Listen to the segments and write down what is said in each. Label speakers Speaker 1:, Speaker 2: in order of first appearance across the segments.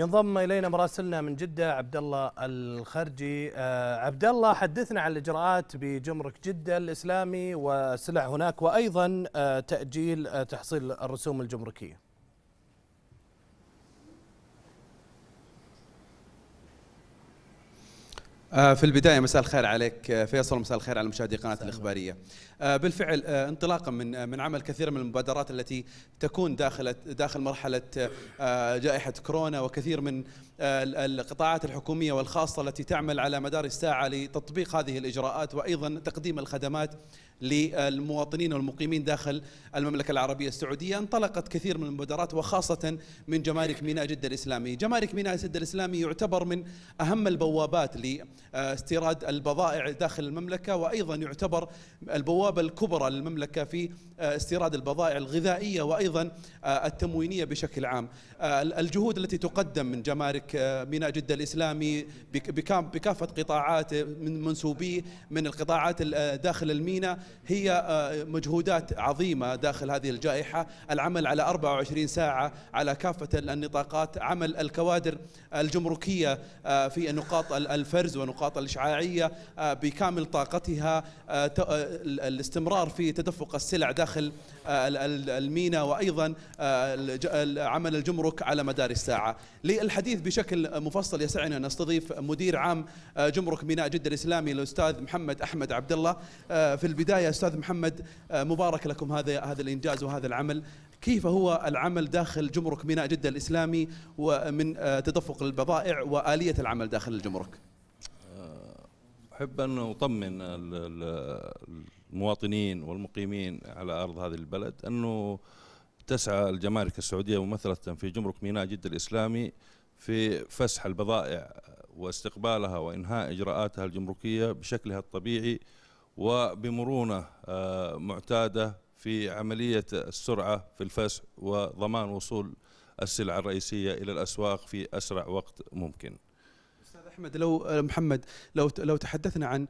Speaker 1: ينضم الينا مراسلنا من جده عبد الله الخرجي آه، عبد الله حدثنا عن الاجراءات بجمرك جده الاسلامي والسلع هناك وايضا آه، تاجيل آه، تحصيل الرسوم الجمركيه آه، في البدايه مساء الخير عليك آه، فيصل ومساء الخير على مشاهدي قناه الاخباريه. آه، بالفعل انطلاقا من من عمل كثير من المبادرات التي تكون داخل داخل مرحله جائحه كورونا وكثير من القطاعات الحكوميه والخاصه التي تعمل على مدار الساعه لتطبيق هذه الاجراءات وايضا تقديم الخدمات للمواطنين والمقيمين داخل المملكه العربيه السعوديه انطلقت كثير من المبادرات وخاصه من جمارك ميناء جده الاسلامي، جمارك ميناء جده الاسلامي يعتبر من اهم البوابات ل آه، استيراد البضائع داخل المملكه وايضا يعتبر البوابه الكبرى للمملكه في آه، استيراد البضائع الغذائيه وايضا آه، التموينيه بشكل عام. الجهود التي تقدم من جمارك ميناء جده الاسلامي بكافه قطاعات من منسوبيه من القطاعات داخل الميناء هي مجهودات عظيمه داخل هذه الجائحه، العمل على 24 ساعه على كافه النطاقات، عمل الكوادر الجمركيه في نقاط الفرز ونقاط الإشعاعية آه، بكامل طاقتها آه، آه، الاستمرار في تدفق السلع داخل المينا وأيضا عمل الجمرك على مدار الساعة للحديث بشكل مفصل يسعنا أن نستضيف مدير عام جمرك ميناء جدة الإسلامي الأستاذ محمد أحمد عبد الله في البداية أستاذ محمد مبارك لكم هذا هذا الإنجاز وهذا العمل كيف هو العمل داخل جمرك ميناء جدة الإسلامي ومن تدفق البضائع وآلية العمل داخل الجمرك
Speaker 2: أحب أن أطمن المواطنين والمقيمين على أرض هذه البلد أنه تسعى الجمارك السعودية ممثلة في جمرك ميناء جدة الإسلامي في فسح البضائع واستقبالها وإنهاء إجراءاتها الجمركية بشكلها الطبيعي وبمرونة آه، معتادة في عملية السرعة في الفسح وضمان وصول السلع الرئيسية إلى الأسواق في أسرع وقت ممكن
Speaker 1: استاذ احمد لو آه، محمد لو لو تحدثنا عن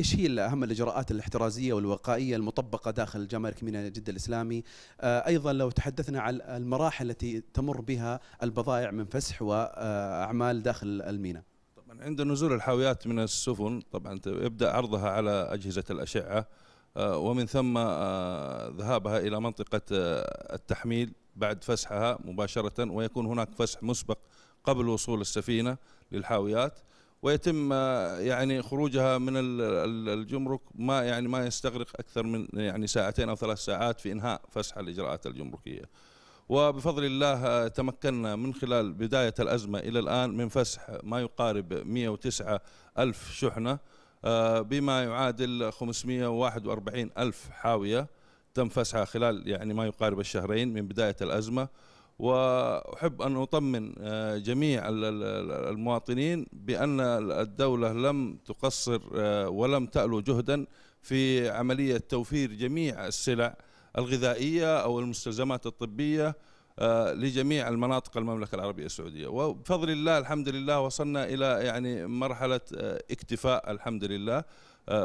Speaker 1: ايش هي اهم الاجراءات الاحترازيه والوقائيه المطبقه داخل جمارك ميناء جده الاسلامي آه، ايضا لو تحدثنا عن المراحل التي تمر بها البضائع
Speaker 2: من فسح واعمال آه، داخل الميناء طبعا عند نزول الحاويات من السفن طبعا يبدا عرضها على اجهزه الاشعه ومن ثم ذهابها الى منطقه التحميل بعد فسحها مباشره ويكون هناك فسح مسبق قبل وصول السفينه للحاويات ويتم يعني خروجها من الجمرك ما يعني ما يستغرق اكثر من يعني ساعتين او ثلاث ساعات في انهاء فسح الاجراءات الجمركيه. وبفضل الله تمكنا من خلال بدايه الازمه الى الان من فسح ما يقارب 109 الف شحنه آه، بما يعادل 541 الف حاويه تم فسحها خلال يعني ما يقارب الشهرين من بدايه الازمه واحب ان اطمن آه، جميع المواطنين بان الدوله لم تقصر آه، ولم تالو جهدا في عمليه توفير جميع السلع الغذائيه او المستلزمات الطبيه آه، لجميع المناطق المملكة العربية السعودية وبفضل الله الحمد لله وصلنا إلى يعني مرحلة اكتفاء الحمد لله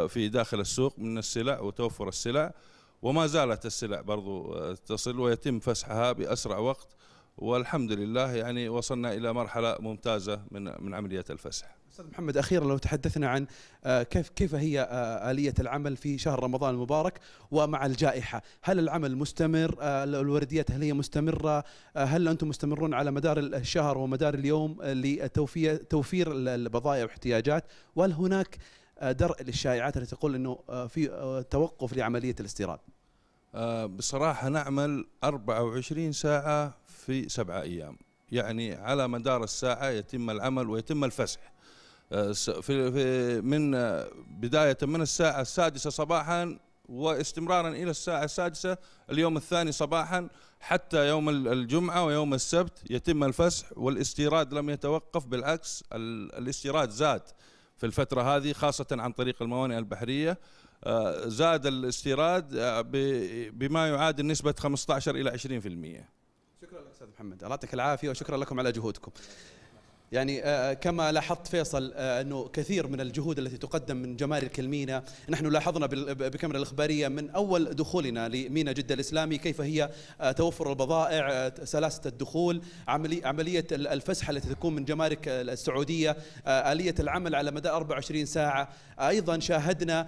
Speaker 2: في داخل السوق من السلع وتوفر السلع وما زالت السلع برضو تصل ويتم فسحها بأسرع وقت والحمد لله يعني وصلنا الى مرحله ممتازه من من عمليه الفسح.
Speaker 1: استاذ محمد اخيرا لو تحدثنا عن آه، كيف كيف هي آه، اليه العمل في شهر رمضان المبارك ومع الجائحه، هل العمل مستمر؟ آه، الورديات هل هي مستمره؟ هل انتم مستمرون على مدار الشهر ومدار اليوم لتوفير توفير البضائع والاحتياجات؟ وهل هناك درء للشائعات التي تقول انه في توقف لعمليه الاستيراد؟ آه،
Speaker 2: بصراحة نعمل 24 ساعة في سبعة أيام يعني على مدار الساعة يتم العمل ويتم الفسح آه، في من آه، بداية من الساعة السادسة صباحا واستمرارا إلى الساعة السادسة اليوم الثاني صباحا حتى يوم الجمعة ويوم السبت يتم الفسح والاستيراد لم يتوقف بالعكس الاستيراد زاد في الفترة هذه خاصة عن طريق الموانئ البحرية آه، زاد الاستيراد آه، بما يعادل نسبة 15 إلى 20% شكرا لك أستاذ محمد الله يعطيك العافية وشكرا لكم على
Speaker 1: جهودكم يعني آه، آه، كما لاحظت فيصل آه، انه كثير من الجهود التي تقدم من جمارك المينا نحن لاحظنا بكاميرا الاخباريه من اول دخولنا لمينا جده الاسلامي كيف هي توفر البضائع سلاسه الدخول عمليه الفسحه التي تكون من جمارك السعوديه اليه العمل على مدى 24 ساعه ايضا شاهدنا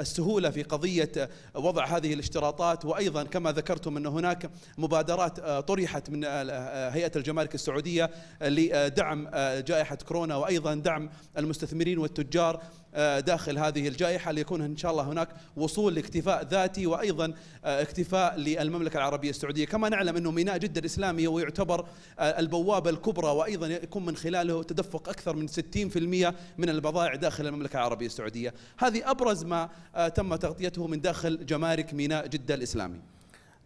Speaker 1: السهوله في قضيه وضع هذه الاشتراطات وايضا كما ذكرتم ان هناك مبادرات طرحت من هيئه الجمارك السعوديه لدعم آه، جائحة كورونا وأيضا دعم المستثمرين والتجار آه، داخل هذه الجائحة ليكون إن شاء الله هناك وصول لاكتفاء ذاتي وأيضا آه، اكتفاء للمملكة العربية السعودية كما نعلم أنه ميناء جدة الإسلامي هو يعتبر البوابة الكبرى وأيضا يكون من خلاله تدفق أكثر من 60% من البضائع داخل المملكة العربية السعودية هذه أبرز ما تم تغطيته من داخل جمارك ميناء جدة الإسلامي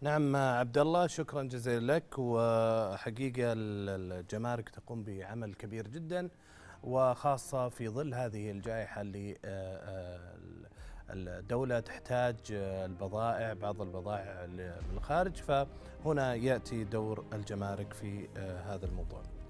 Speaker 1: نعم عبد الله شكرا جزيلا لك وحقيقه الجمارك تقوم بعمل كبير جدا وخاصه في ظل هذه الجائحه اللي آه، آه، الدولة تحتاج آه، البضائع بعض البضائع من الخارج فهنا يأتي دور الجمارك في هذا الموضوع